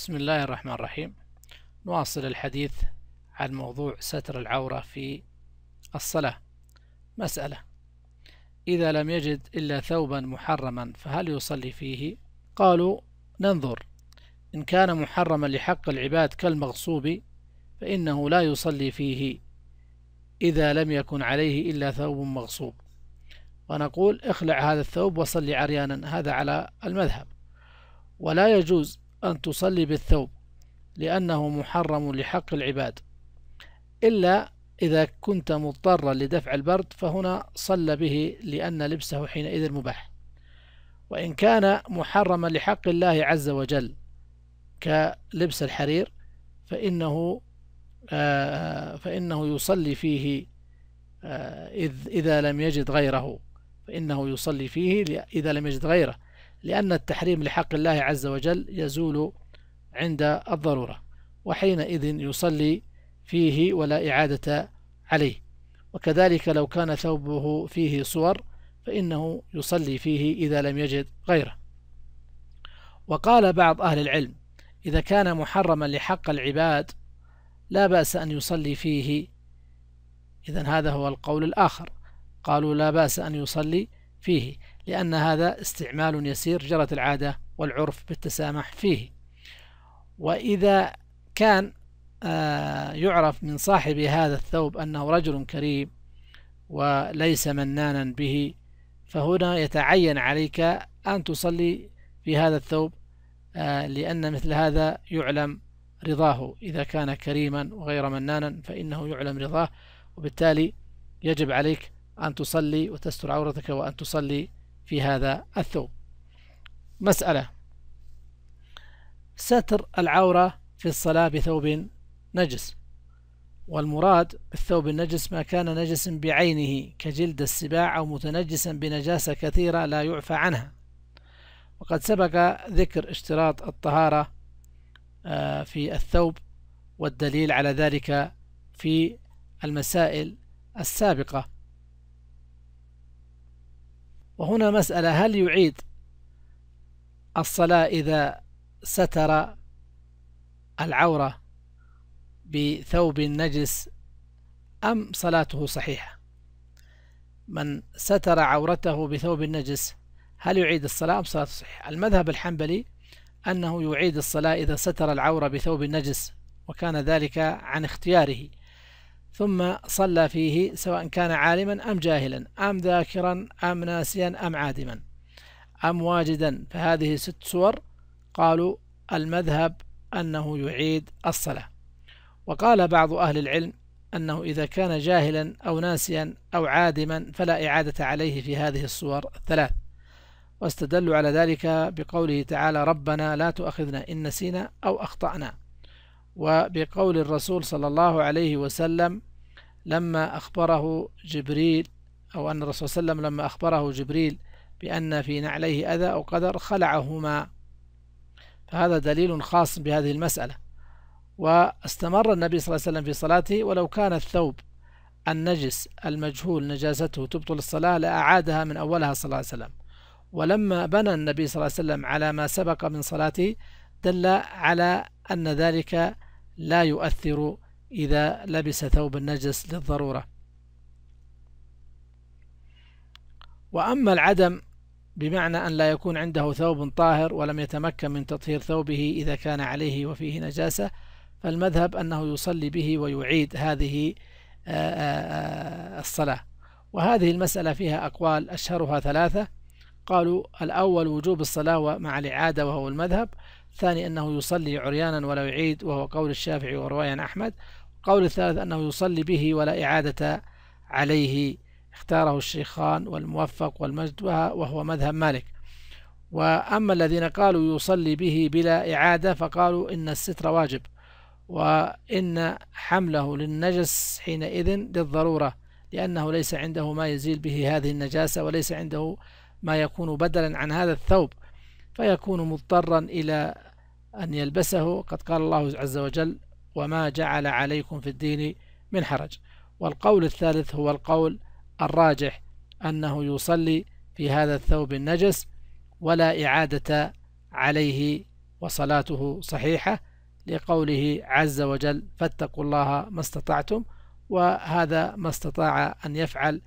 بسم الله الرحمن الرحيم نواصل الحديث عن موضوع ستر العورة في الصلاة مسألة إذا لم يجد إلا ثوبا محرما فهل يصلي فيه؟ قالوا ننظر إن كان محرما لحق العباد كالمغصوب فإنه لا يصلي فيه إذا لم يكن عليه إلا ثوب مغصوب ونقول اخلع هذا الثوب وصلي عريانا هذا على المذهب ولا يجوز أن تصلي بالثوب لأنه محرم لحق العباد إلا إذا كنت مضطرا لدفع البرد فهنا صلى به لأن لبسه حينئذ مباح وإن كان محرما لحق الله عز وجل كلبس الحرير فإنه آه، فإنه يصلي فيه آه، إذ إذا لم يجد غيره فإنه يصلي فيه إذا لم يجد غيره لأن التحريم لحق الله عز وجل يزول عند الضرورة وحينئذ يصلي فيه ولا إعادة عليه وكذلك لو كان ثوبه فيه صور فإنه يصلي فيه إذا لم يجد غيره وقال بعض أهل العلم إذا كان محرما لحق العباد لا بأس أن يصلي فيه إذا هذا هو القول الآخر قالوا لا بأس أن يصلي فيه لأن هذا استعمال يسير جرت العادة والعرف بالتسامح فيه وإذا كان آه، يعرف من صاحب هذا الثوب أنه رجل كريم وليس منانا به فهنا يتعين عليك أن تصلي في هذا الثوب آه، لأن مثل هذا يعلم رضاه إذا كان كريما وغير منانا فإنه يعلم رضاه وبالتالي يجب عليك أن تصلي وتستر عورتك وأن تصلي في هذا الثوب مسألة ستر العورة في الصلاة بثوب نجس والمراد بالثوب النجس ما كان نجس بعينه كجلد السباع أو متنجسا بنجاسة كثيرة لا يعفى عنها وقد سبق ذكر اشتراط الطهارة آه، في الثوب والدليل على ذلك في المسائل السابقة وهنا مسألة هل يعيد الصلاة إذا ستر العورة بثوب نجس أم صلاته صحيحة من ستر عورته بثوب نجس هل يعيد الصلاة أم صلاته صحيحة المذهب الحنبلي أنه يعيد الصلاة إذا ستر العورة بثوب نجس وكان ذلك عن اختياره ثم صلى فيه سواء كان عالما أم جاهلا أم ذاكرا أم ناسيا أم عادما أم واجدا فهذه ست صور قالوا المذهب أنه يعيد الصلاة وقال بعض أهل العلم أنه إذا كان جاهلا أو ناسيا أو عادما فلا إعادة عليه في هذه الصور الثلاث واستدلوا على ذلك بقوله تعالى ربنا لا تؤاخذنا إن نسينا أو أخطأنا وبقول الرسول صلى الله عليه وسلم لما أخبره جبريل أو أن الرسول صلى الله عليه وسلم لما أخبره جبريل بأن في نعليه أذى أو قدر خلعهما فهذا دليل خاص بهذه المسألة واستمر النبي صلى الله عليه وسلم في صلاته ولو كان الثوب النجس المجهول نجاسته تبطل الصلاة لأعادها من أولها صلى الله عليه وسلم ولما بنى النبي صلى الله عليه وسلم على ما سبق من صلاته دل على أن ذلك لا يؤثر إذا لبس ثوب النجس للضرورة وأما العدم بمعنى أن لا يكون عنده ثوب طاهر ولم يتمكن من تطهير ثوبه إذا كان عليه وفيه نجاسة فالمذهب أنه يصلي به ويعيد هذه آه، آه، آه، الصلاة وهذه المسألة فيها أقوال أشهرها ثلاثة قالوا الأول وجوب الصلاة مع الإعادة وهو المذهب الثاني أنه يصلي عريانا ولا يعيد وهو قول الشافعي ورواية عن أحمد القول الثالث أنه يصلي به ولا إعادة عليه اختاره الشيخان والموفق والمجد وهو مذهب مالك وأما الذين قالوا يصلي به بلا إعادة فقالوا إن الستر واجب وإن حمله للنجس حينئذ للضرورة لأنه ليس عنده ما يزيل به هذه النجاسة وليس عنده ما يكون بدلا عن هذا الثوب فيكون مضطرا إلى أن يلبسه قد قال الله عز وجل وما جعل عليكم في الدين من حرج والقول الثالث هو القول الراجح أنه يصلي في هذا الثوب النجس ولا إعادة عليه وصلاته صحيحة لقوله عز وجل فاتقوا الله ما استطعتم وهذا ما استطاع أن يفعل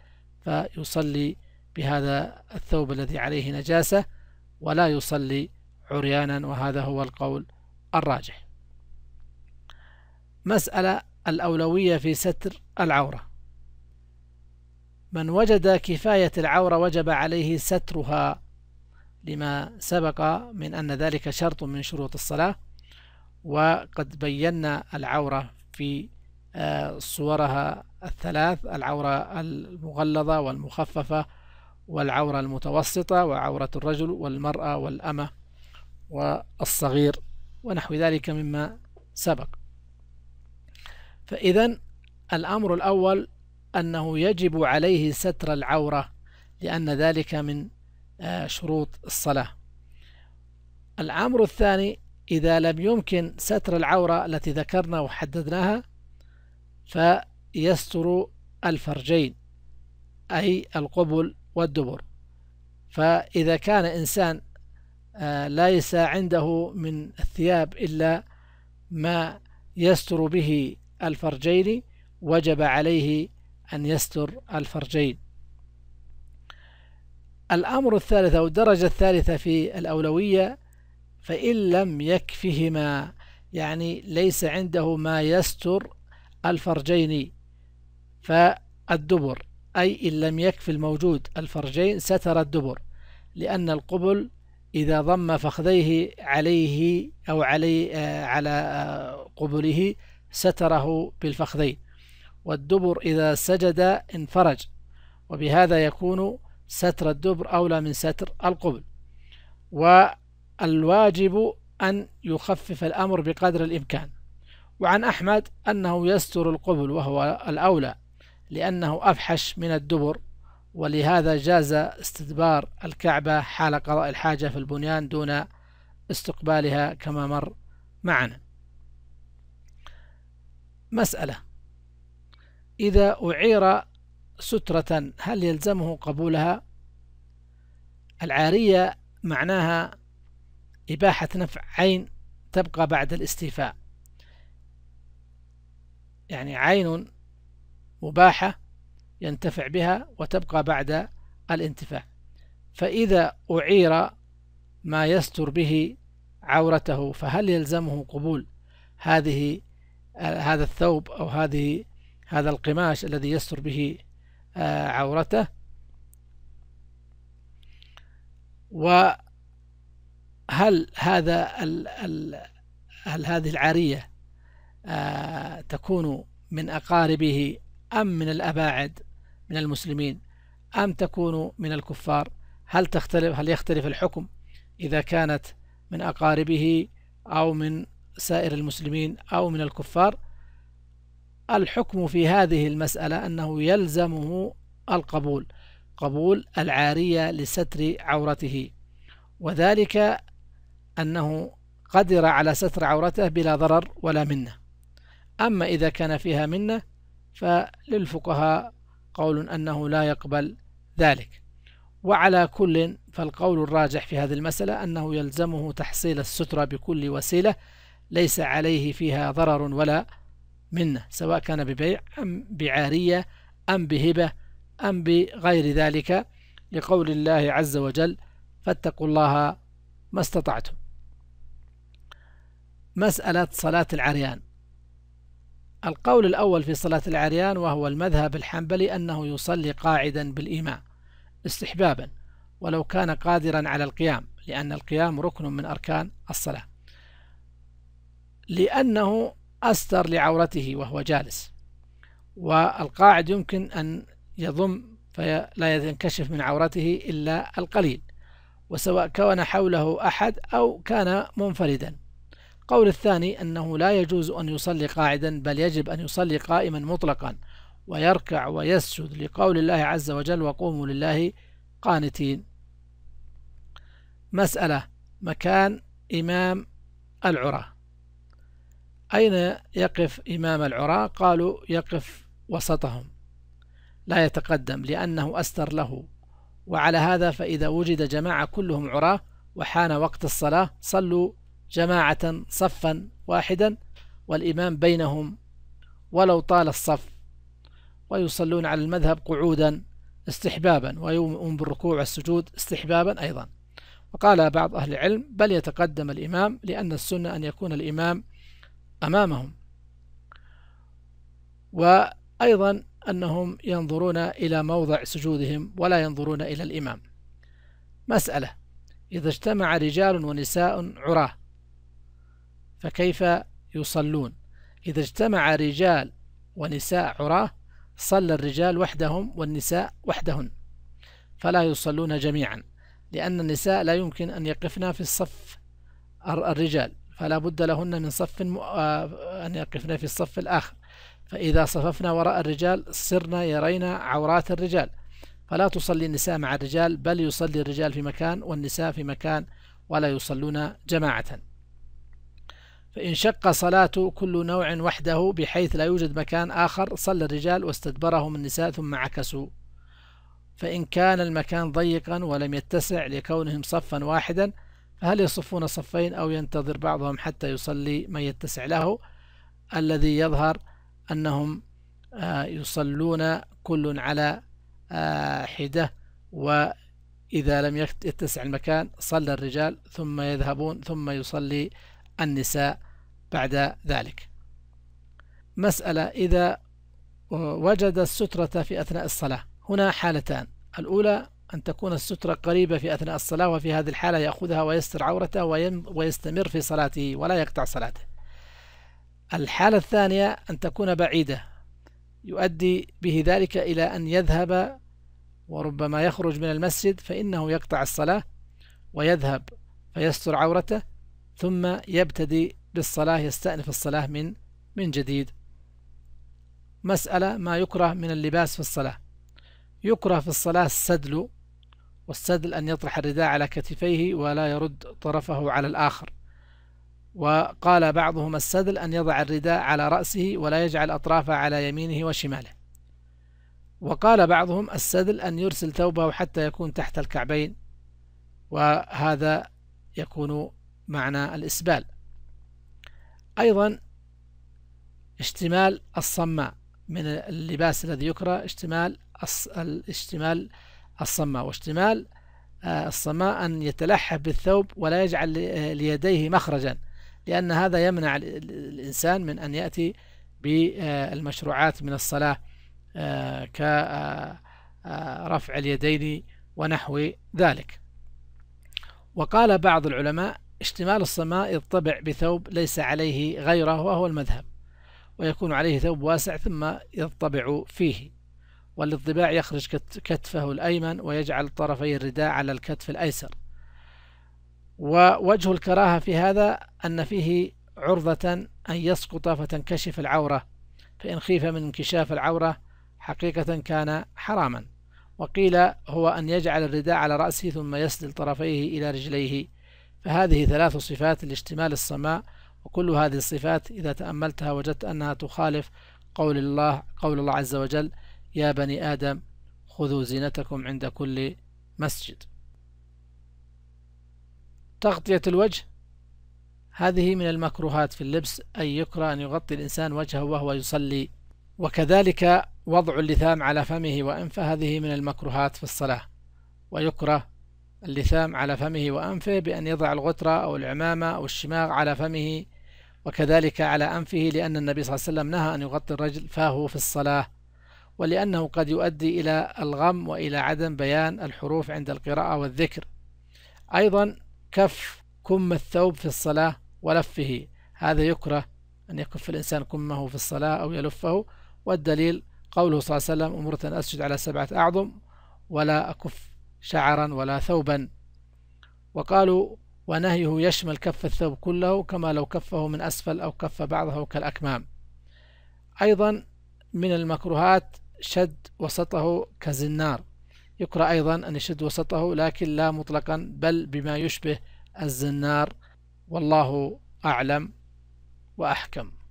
فيصلي بهذا الثوب الذي عليه نجاسة ولا يصلي عريانا وهذا هو القول الراجح مسألة الأولوية في ستر العورة من وجد كفاية العورة وجب عليه سترها لما سبق من أن ذلك شرط من شروط الصلاة وقد بينا العورة في آه، صورها الثلاث العورة المغلظة والمخففة والعورة المتوسطة وعورة الرجل والمرأة والأمة والصغير ونحو ذلك مما سبق فإذا الأمر الأول أنه يجب عليه ستر العورة لأن ذلك من آه، شروط الصلاة الأمر الثاني إذا لم يمكن ستر العورة التي ذكرنا وحددناها فيستر الفرجين أي القبل والدبر فإذا كان إنسان آه، ليس عنده من الثياب إلا ما يستر به الفرجين وجب عليه أن يستر الفرجين الأمر الثالث أو الدرجة الثالثة في الأولوية فإن لم يكفهما يعني ليس عنده ما يستر الفرجين فالدبر أي إن لم يكفي الموجود الفرجين ستر الدبر لأن القبل إذا ضم فخذيه عليه أو علي آه، على آه، قبله ستره بالفخذين والدبر إذا سجد انفرج وبهذا يكون ستر الدبر أولى من ستر القبل والواجب أن يخفف الأمر بقدر الإمكان وعن أحمد أنه يستر القبل وهو الأولى لأنه أفحش من الدبر ولهذا جاز استدبار الكعبة حال قضاء الحاجة في البنيان دون استقبالها كما مر معنا مسألة إذا أعير سترة هل يلزمه قبولها العارية معناها إباحة نفع عين تبقى بعد الاستيفاء يعني عين مباحة ينتفع بها وتبقى بعد الانتفاع فإذا أعير ما يستر به عورته فهل يلزمه قبول هذه هذا الثوب أو هذه هذا القماش الذي يستر به آه، عورته وهل هذا الـ ال هل هذه العارية آه، تكون من أقاربه أم من الأباعد من المسلمين أم تكون من الكفار هل تختلف هل يختلف الحكم إذا كانت من أقاربه أو من سائر المسلمين أو من الكفار الحكم في هذه المسألة أنه يلزمه القبول قبول العارية لستر عورته وذلك أنه قدر على ستر عورته بلا ضرر ولا منه أما إذا كان فيها منه فللفقهاء قول أنه لا يقبل ذلك وعلى كل فالقول الراجح في هذه المسألة أنه يلزمه تحصيل السترة بكل وسيلة ليس عليه فيها ضرر ولا منه سواء كان ببيع أم بعارية أم بهبة أم بغير ذلك لقول الله عز وجل فاتقوا الله ما استطعتم مسألة صلاة العريان القول الأول في صلاة العريان وهو المذهب الحنبلي أنه يصلي قاعدا بالإيماء استحبابا ولو كان قادرا على القيام لأن القيام ركن من أركان الصلاة لأنه أستر لعورته وهو جالس والقاعد يمكن أن يضم فلا ينكشف من عورته إلا القليل وسواء كان حوله أحد أو كان منفردا قول الثاني أنه لا يجوز أن يصلي قاعدا بل يجب أن يصلي قائما مطلقا ويركع ويسجد لقول الله عز وجل وقوموا لله قانتين مسألة مكان إمام العراة أين يقف إمام العراة قالوا يقف وسطهم لا يتقدم لأنه أستر له وعلى هذا فإذا وجد جماعة كلهم عراة وحان وقت الصلاة صلوا جماعة صفا واحدا والإمام بينهم ولو طال الصف ويصلون على المذهب قعودا استحبابا ويؤمن بالركوع والسجود استحبابا أيضا وقال بعض أهل العلم بل يتقدم الإمام لأن السنة أن يكون الإمام أمامهم وأيضا أنهم ينظرون إلى موضع سجودهم ولا ينظرون إلى الإمام مسألة إذا اجتمع رجال ونساء عراه فكيف يصلون إذا اجتمع رجال ونساء عراه صلى الرجال وحدهم والنساء وحدهن فلا يصلون جميعا لأن النساء لا يمكن أن يقفن في الصف الرجال فلا بد لهن من صف آه، أن يقفن في الصف الآخر فإذا صففنا وراء الرجال صرنا يرينا عورات الرجال فلا تصلي النساء مع الرجال بل يصلي الرجال في مكان والنساء في مكان ولا يصلون جماعة فإن شق صلاة كل نوع وحده بحيث لا يوجد مكان آخر صلى الرجال واستدبرهم النساء ثم عكسوا فإن كان المكان ضيقا ولم يتسع لكونهم صفا واحدا فهل يصفون صفين أو ينتظر بعضهم حتى يصلي من يتسع له الذي يظهر أنهم آه، يصلون كل على آه، حدة وإذا لم يتسع المكان صلى الرجال ثم يذهبون ثم يصلي النساء بعد ذلك مسألة إذا وجد السترة في أثناء الصلاة هنا حالتان الأولى أن تكون السترة قريبة في أثناء الصلاة وفي هذه الحالة يأخذها ويستر عورته ويستمر في صلاته ولا يقطع صلاته الحالة الثانية أن تكون بعيدة يؤدي به ذلك إلى أن يذهب وربما يخرج من المسجد فإنه يقطع الصلاة ويذهب فيستر عورته ثم يبتدي للصلاة يستأنف الصلاة من من جديد مسألة ما يكره من اللباس في الصلاة يكره في الصلاة السدل والسدل أن يطرح الرداء على كتفيه ولا يرد طرفه على الآخر وقال بعضهم السدل أن يضع الرداء على رأسه ولا يجعل أطرافه على يمينه وشماله وقال بعضهم السدل أن يرسل ثوبه حتى يكون تحت الكعبين وهذا يكون معنى الإسبال أيضا اشتمال الصماء من اللباس الذي يكره اشتمال الاشتمال الصماء واشتمال آه، الصماء أن يتلحف بالثوب ولا يجعل آه، ليديه مخرجا لأن هذا يمنع الإنسان من أن يأتي بالمشروعات آه، من الصلاة كرفع اليدين ونحو ذلك وقال بعض العلماء اشتمال الصماء الطبع بثوب ليس عليه غيره وهو المذهب ويكون عليه ثوب واسع ثم يطبع فيه والاطباع يخرج كتفه الأيمن ويجعل طرفي الرداء على الكتف الأيسر ووجه الكراهة في هذا أن فيه عرضة أن يسقط فتنكشف العورة فإن خيف من انكشاف العورة حقيقة كان حراما وقيل هو أن يجعل الرداء على رأسه ثم يسدل طرفيه إلى رجليه فهذه ثلاث صفات لاشتمال السماء وكل هذه الصفات إذا تأملتها وجدت أنها تخالف قول الله قول الله عز وجل يا بني آدم خذوا زينتكم عند كل مسجد تغطية الوجه هذه من المكروهات في اللبس أي يكره أن يغطي الإنسان وجهه وهو يصلي وكذلك وضع اللثام على فمه وأنفه هذه من المكروهات في الصلاة ويكره اللثام على فمه وأنفه بأن يضع الغترة أو العمامة أو الشماغ على فمه وكذلك على أنفه لأن النبي صلى الله عليه وسلم نهى أن يغطي الرجل فاه في الصلاة ولأنه قد يؤدي إلى الغم وإلى عدم بيان الحروف عند القراءة والذكر أيضا كف كم الثوب في الصلاة ولفه هذا يكره أن يكف الإنسان كمه في الصلاة أو يلفه والدليل قوله صلى الله عليه وسلم أمرت أن أسجد على سبعة أعظم ولا أكف شعرا ولا ثوبا وقالوا ونهيه يشمل كف الثوب كله كما لو كفه من أسفل أو كف بعضه كالأكمام أيضا من المكروهات شد وسطه كزنار يكره أيضا أن يشد وسطه لكن لا مطلقا بل بما يشبه الزنار والله أعلم وأحكم